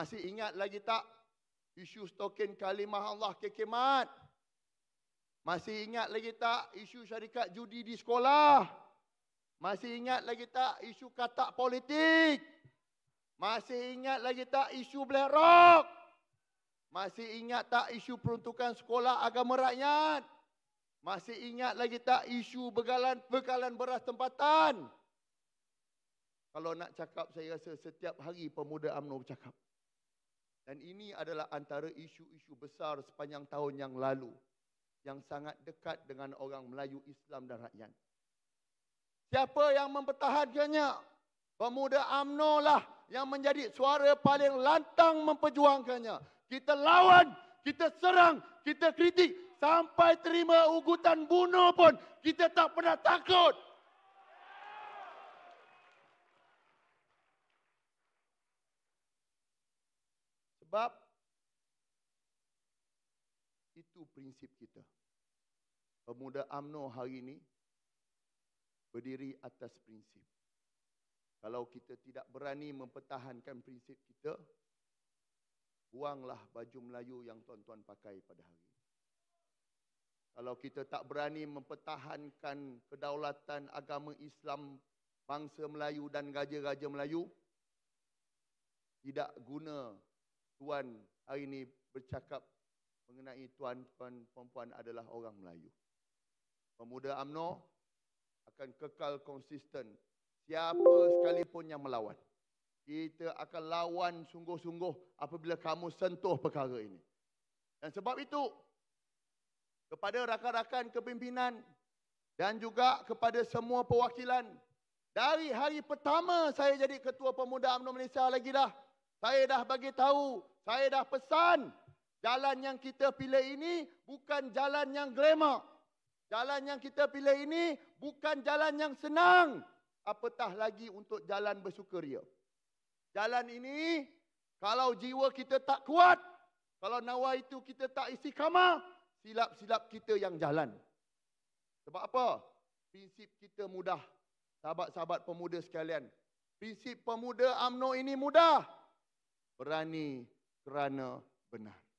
Masih ingat lagi tak isu token kalimah Allah kekemat? Masih ingat lagi tak isu syarikat judi di sekolah? Masih ingat lagi tak isu katak politik? Masih ingat lagi tak isu Black Rock? Masih ingat tak isu peruntukan sekolah agama rakyat? Masih ingat lagi tak isu begalan, bekalan beras tempatan? Kalau nak cakap, saya rasa setiap hari pemuda UMNO bercakap. Dan ini adalah antara isu-isu besar sepanjang tahun yang lalu yang sangat dekat dengan orang Melayu Islam dan rakyat. Siapa yang mempertahankannya? Pemuda UMNO lah yang menjadi suara paling lantang memperjuangkannya. Kita lawan, kita serang, kita kritik sampai terima ugutan bunuh pun kita tak pernah takut. sebab itu prinsip kita. Pemuda Amno hari ini berdiri atas prinsip. Kalau kita tidak berani mempertahankan prinsip kita, buanglah baju Melayu yang tuan-tuan pakai pada hari ini. Kalau kita tak berani mempertahankan kedaulatan agama Islam, bangsa Melayu dan raja-raja Melayu, tidak guna tuan hari ini bercakap mengenai tuan-tuan perempuan adalah orang Melayu. Pemuda Amno akan kekal konsisten siapa sekalipun yang melawan. Kita akan lawan sungguh-sungguh apabila kamu sentuh perkara ini. Dan sebab itu, kepada rakan-rakan kepimpinan dan juga kepada semua perwakilan, dari hari pertama saya jadi Ketua Pemuda Amno Malaysia lagi dah, saya dah bagi tahu, saya dah pesan jalan yang kita pilih ini bukan jalan yang glamour. Jalan yang kita pilih ini bukan jalan yang senang. Apatah lagi untuk jalan bersukaria. Jalan ini kalau jiwa kita tak kuat, kalau nawa itu kita tak isi kama, silap-silap kita yang jalan. Sebab apa? Prinsip kita mudah. Sahabat-sahabat pemuda sekalian. Prinsip pemuda Amno ini mudah berani kerana benar.